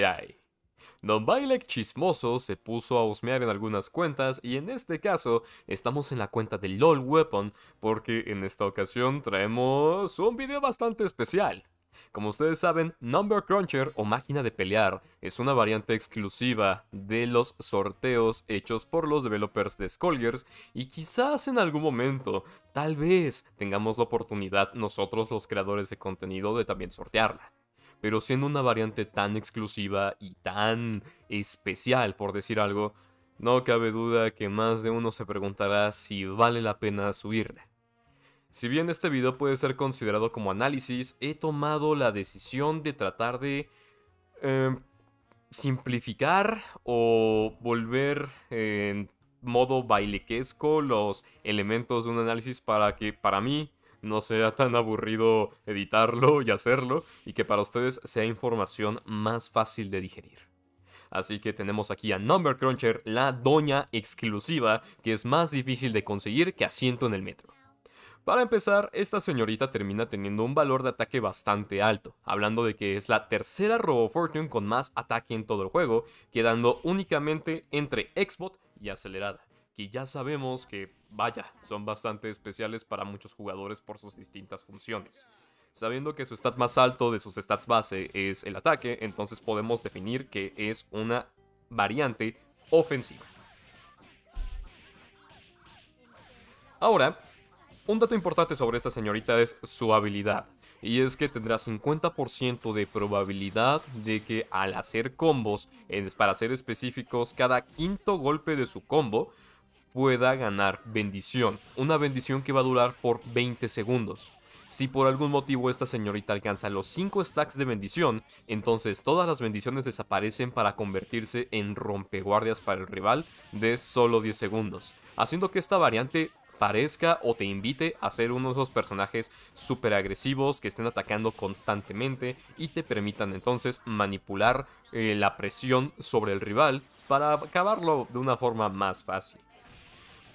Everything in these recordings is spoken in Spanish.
hay. Don Bailek chismoso se puso a husmear en algunas cuentas y en este caso estamos en la cuenta de LOL Weapon porque en esta ocasión traemos un video bastante especial. Como ustedes saben, Number Cruncher o máquina de pelear es una variante exclusiva de los sorteos hechos por los developers de Scoliers y quizás en algún momento, tal vez, tengamos la oportunidad nosotros los creadores de contenido de también sortearla pero siendo una variante tan exclusiva y tan especial, por decir algo, no cabe duda que más de uno se preguntará si vale la pena subirla. Si bien este video puede ser considerado como análisis, he tomado la decisión de tratar de em, simplificar o volver en modo bailequesco los elementos de un análisis para que para mí no sea tan aburrido editarlo y hacerlo y que para ustedes sea información más fácil de digerir. Así que tenemos aquí a Number Cruncher, la doña exclusiva que es más difícil de conseguir que asiento en el metro. Para empezar, esta señorita termina teniendo un valor de ataque bastante alto, hablando de que es la tercera Robo Fortune con más ataque en todo el juego, quedando únicamente entre Xbot y Acelerada que ya sabemos que, vaya, son bastante especiales para muchos jugadores por sus distintas funciones. Sabiendo que su stat más alto de sus stats base es el ataque, entonces podemos definir que es una variante ofensiva. Ahora, un dato importante sobre esta señorita es su habilidad. Y es que tendrá 50% de probabilidad de que al hacer combos, para ser específicos, cada quinto golpe de su combo pueda ganar bendición. Una bendición que va a durar por 20 segundos. Si por algún motivo esta señorita alcanza los 5 stacks de bendición, entonces todas las bendiciones desaparecen para convertirse en rompeguardias para el rival de solo 10 segundos, haciendo que esta variante parezca o te invite a ser uno de esos personajes súper agresivos que estén atacando constantemente y te permitan entonces manipular eh, la presión sobre el rival para acabarlo de una forma más fácil.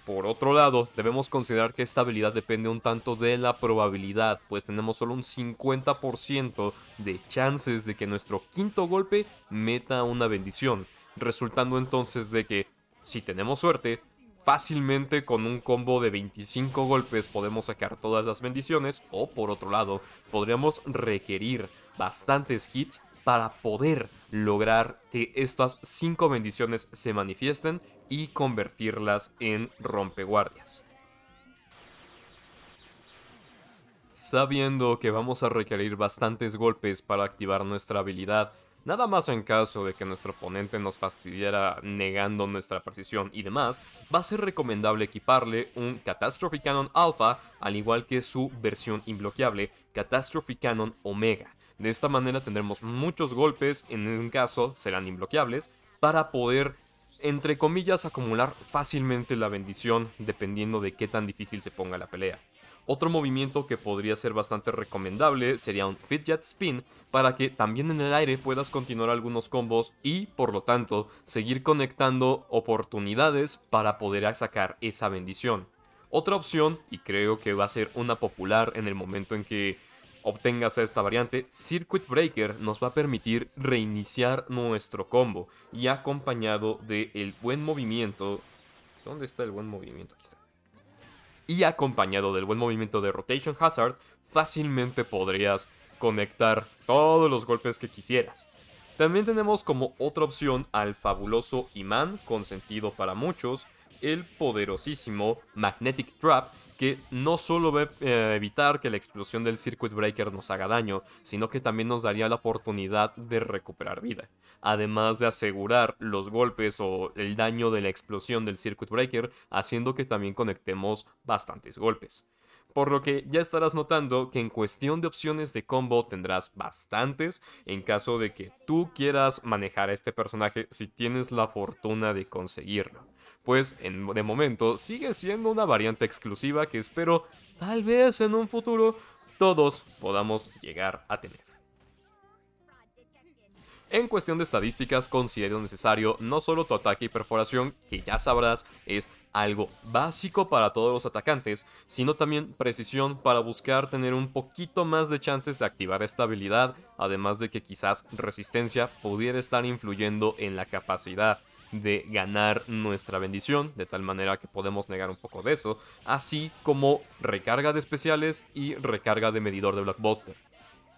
Por otro lado, debemos considerar que esta habilidad depende un tanto de la probabilidad, pues tenemos solo un 50% de chances de que nuestro quinto golpe meta una bendición, resultando entonces de que, si tenemos suerte, fácilmente con un combo de 25 golpes podemos sacar todas las bendiciones o por otro lado, podríamos requerir bastantes hits para poder lograr que estas 5 bendiciones se manifiesten y convertirlas en rompeguardias. Sabiendo que vamos a requerir bastantes golpes para activar nuestra habilidad, nada más en caso de que nuestro oponente nos fastidiara negando nuestra precisión y demás, va a ser recomendable equiparle un Catastrophe Cannon Alpha, al igual que su versión imbloqueable, Catastrophe Cannon Omega. De esta manera tendremos muchos golpes, en un caso serán imbloqueables, para poder entre comillas, acumular fácilmente la bendición dependiendo de qué tan difícil se ponga la pelea. Otro movimiento que podría ser bastante recomendable sería un Fidget Spin para que también en el aire puedas continuar algunos combos y, por lo tanto, seguir conectando oportunidades para poder sacar esa bendición. Otra opción, y creo que va a ser una popular en el momento en que obtengas esta variante, Circuit Breaker nos va a permitir reiniciar nuestro combo y acompañado del buen movimiento... ¿Dónde está el buen movimiento? está. Y acompañado del buen movimiento de Rotation Hazard, fácilmente podrías conectar todos los golpes que quisieras. También tenemos como otra opción al fabuloso imán, sentido para muchos, el poderosísimo Magnetic Trap, que no solo va a eh, evitar que la explosión del circuit breaker nos haga daño, sino que también nos daría la oportunidad de recuperar vida, además de asegurar los golpes o el daño de la explosión del circuit breaker, haciendo que también conectemos bastantes golpes por lo que ya estarás notando que en cuestión de opciones de combo tendrás bastantes en caso de que tú quieras manejar a este personaje si tienes la fortuna de conseguirlo pues en, de momento sigue siendo una variante exclusiva que espero tal vez en un futuro todos podamos llegar a tener. En cuestión de estadísticas, considero necesario no solo tu ataque y perforación, que ya sabrás es algo básico para todos los atacantes, sino también precisión para buscar tener un poquito más de chances de activar esta habilidad, además de que quizás resistencia pudiera estar influyendo en la capacidad de ganar nuestra bendición, de tal manera que podemos negar un poco de eso, así como recarga de especiales y recarga de medidor de blockbuster.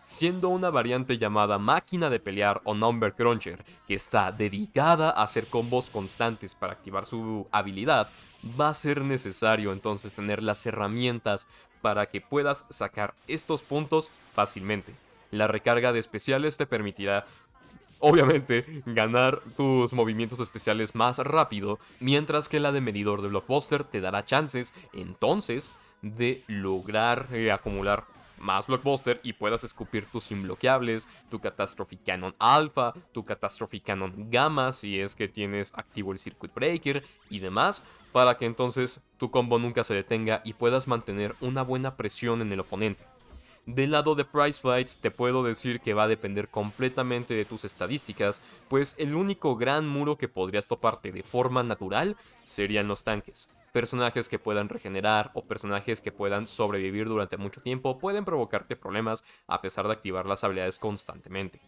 Siendo una variante llamada máquina de pelear o number cruncher, que está dedicada a hacer combos constantes para activar su habilidad, va a ser necesario entonces tener las herramientas para que puedas sacar estos puntos fácilmente. La recarga de especiales te permitirá obviamente, ganar tus movimientos especiales más rápido, mientras que la de medidor de blockbuster te dará chances entonces de lograr eh, acumular más blockbuster y puedas escupir tus inbloqueables, tu Catastrophe Cannon Alpha, tu Catastrophe Cannon Gamma si es que tienes activo el Circuit Breaker y demás, para que entonces tu combo nunca se detenga y puedas mantener una buena presión en el oponente. Del lado de Price Fights te puedo decir que va a depender completamente de tus estadísticas, pues el único gran muro que podrías toparte de forma natural serían los tanques. Personajes que puedan regenerar o personajes que puedan sobrevivir durante mucho tiempo pueden provocarte problemas a pesar de activar las habilidades constantemente.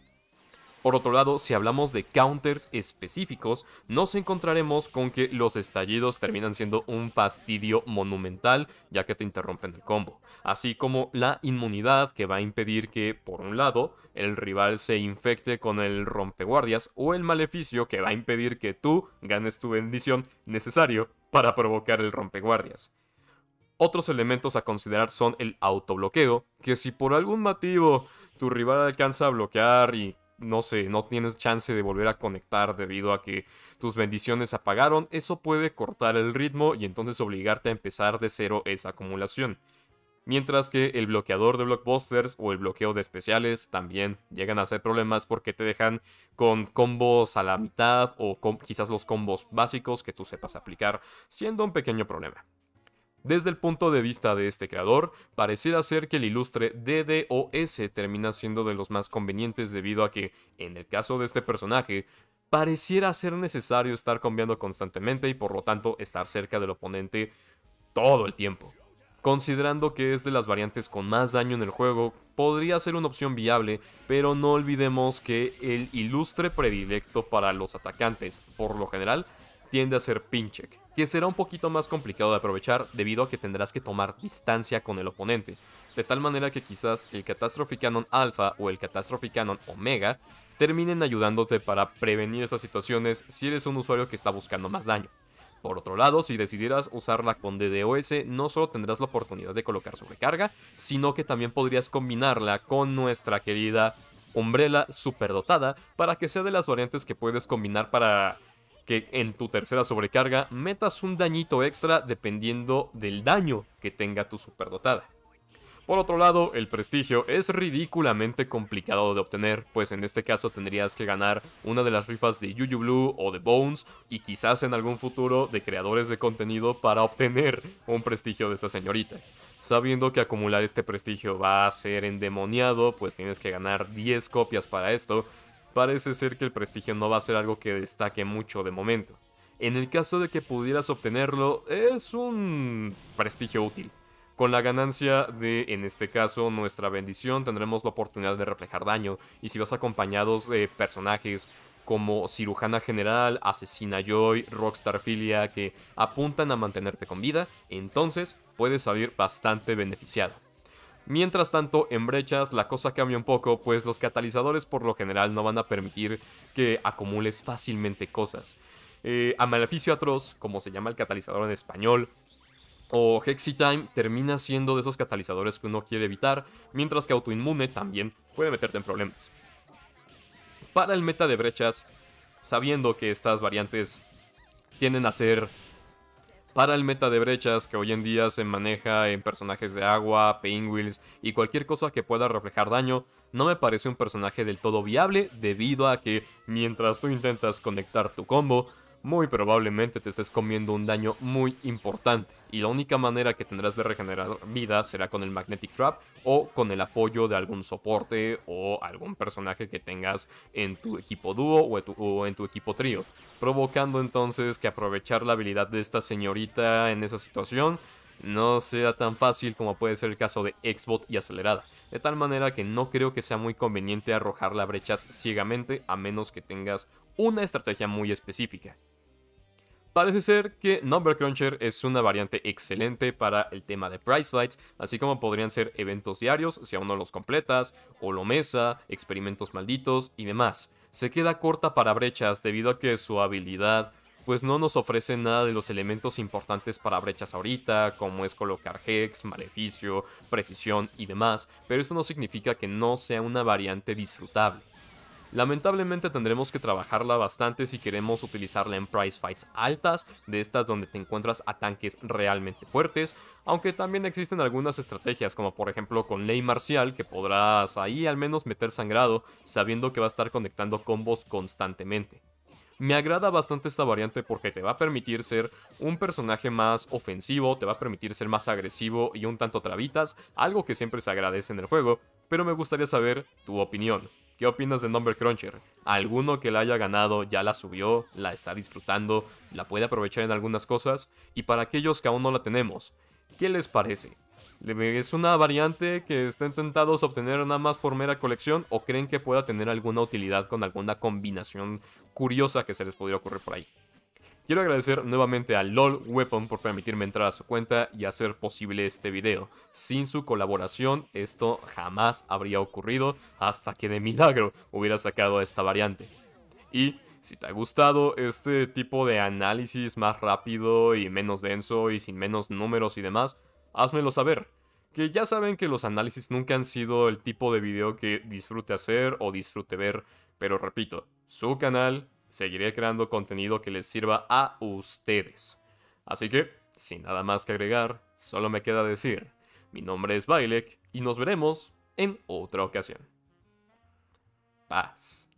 Por otro lado, si hablamos de counters específicos, nos encontraremos con que los estallidos terminan siendo un fastidio monumental, ya que te interrumpen el combo, así como la inmunidad que va a impedir que, por un lado, el rival se infecte con el rompeguardias o el maleficio que va a impedir que tú ganes tu bendición necesario para provocar el rompeguardias. Otros elementos a considerar son el autobloqueo, que si por algún motivo tu rival alcanza a bloquear y no sé, no tienes chance de volver a conectar debido a que tus bendiciones apagaron, eso puede cortar el ritmo y entonces obligarte a empezar de cero esa acumulación. Mientras que el bloqueador de blockbusters o el bloqueo de especiales también llegan a ser problemas porque te dejan con combos a la mitad o quizás los combos básicos que tú sepas aplicar, siendo un pequeño problema. Desde el punto de vista de este creador, pareciera ser que el ilustre DDoS termina siendo de los más convenientes debido a que, en el caso de este personaje, pareciera ser necesario estar cambiando constantemente y por lo tanto estar cerca del oponente todo el tiempo. Considerando que es de las variantes con más daño en el juego, podría ser una opción viable, pero no olvidemos que el ilustre predilecto para los atacantes, por lo general, tiende a ser Pincheck, que será un poquito más complicado de aprovechar debido a que tendrás que tomar distancia con el oponente, de tal manera que quizás el Catastrophe Cannon Alpha o el Catastrophe Cannon Omega terminen ayudándote para prevenir estas situaciones si eres un usuario que está buscando más daño. Por otro lado, si decidieras usarla con DDoS, no solo tendrás la oportunidad de colocar sobrecarga, sino que también podrías combinarla con nuestra querida Umbrella superdotada para que sea de las variantes que puedes combinar para que en tu tercera sobrecarga metas un dañito extra dependiendo del daño que tenga tu superdotada. Por otro lado, el prestigio es ridículamente complicado de obtener, pues en este caso tendrías que ganar una de las rifas de Yuyu Blue o de Bones y quizás en algún futuro de creadores de contenido para obtener un prestigio de esta señorita. Sabiendo que acumular este prestigio va a ser endemoniado, pues tienes que ganar 10 copias para esto parece ser que el prestigio no va a ser algo que destaque mucho de momento. En el caso de que pudieras obtenerlo, es un prestigio útil. Con la ganancia de, en este caso, nuestra bendición, tendremos la oportunidad de reflejar daño, y si vas acompañados de personajes como Cirujana General, Asesina Joy, Rockstar Filia, que apuntan a mantenerte con vida, entonces puedes salir bastante beneficiado. Mientras tanto, en brechas la cosa cambia un poco, pues los catalizadores por lo general no van a permitir que acumules fácilmente cosas. Eh, a maleficio atroz, como se llama el catalizador en español, o Hexitime termina siendo de esos catalizadores que uno quiere evitar, mientras que Autoinmune también puede meterte en problemas. Para el meta de brechas, sabiendo que estas variantes tienden a ser para el meta de brechas que hoy en día se maneja en personajes de agua, penguins y cualquier cosa que pueda reflejar daño, no me parece un personaje del todo viable debido a que mientras tú intentas conectar tu combo, muy probablemente te estés comiendo un daño muy importante y la única manera que tendrás de regenerar vida será con el Magnetic Trap o con el apoyo de algún soporte o algún personaje que tengas en tu equipo dúo o, en tu equipo trío, provocando entonces que aprovechar la habilidad de esta señorita en esa situación no sea tan fácil como puede ser el caso de Xbot y acelerada. De tal manera que no creo que sea muy conveniente arrojar la brechas ciegamente a menos que tengas una estrategia muy específica. Parece ser que Number Cruncher es una variante excelente para el tema de price fights, así como podrían ser eventos diarios si aún no los completas, o mesa, experimentos malditos y demás. Se queda corta para brechas debido a que su habilidad pues no nos ofrece nada de los elementos importantes para brechas ahorita, como es colocar hex, maleficio, precisión y demás, pero esto no significa que no sea una variante disfrutable. Lamentablemente tendremos que trabajarla bastante si queremos utilizarla en price fights altas, de estas donde te encuentras a tanques realmente fuertes, aunque también existen algunas estrategias como por ejemplo con Ley Marcial que podrás ahí al menos meter sangrado sabiendo que va a estar conectando combos constantemente. Me agrada bastante esta variante porque te va a permitir ser un personaje más ofensivo, te va a permitir ser más agresivo y un tanto trabitas, algo que siempre se agradece en el juego, pero me gustaría saber tu opinión. ¿Qué opinas de Number Cruncher? ¿Alguno que la haya ganado ya la subió, la está disfrutando, la puede aprovechar en algunas cosas? Y para aquellos que aún no la tenemos, ¿qué les parece? ¿Es una variante que estén tentados obtener nada más por mera colección o creen que pueda tener alguna utilidad con alguna combinación curiosa que se les podría ocurrir por ahí? Quiero agradecer nuevamente a LOL Weapon por permitirme entrar a su cuenta y hacer posible este video. Sin su colaboración esto jamás habría ocurrido hasta que de milagro hubiera sacado esta variante. Y si te ha gustado este tipo de análisis más rápido y menos denso y sin menos números y demás, házmelo saber. Que ya saben que los análisis nunca han sido el tipo de video que disfrute hacer o disfrute ver, pero repito, su canal seguiré creando contenido que les sirva a ustedes. Así que, sin nada más que agregar, solo me queda decir, mi nombre es Bailek y nos veremos en otra ocasión. Paz.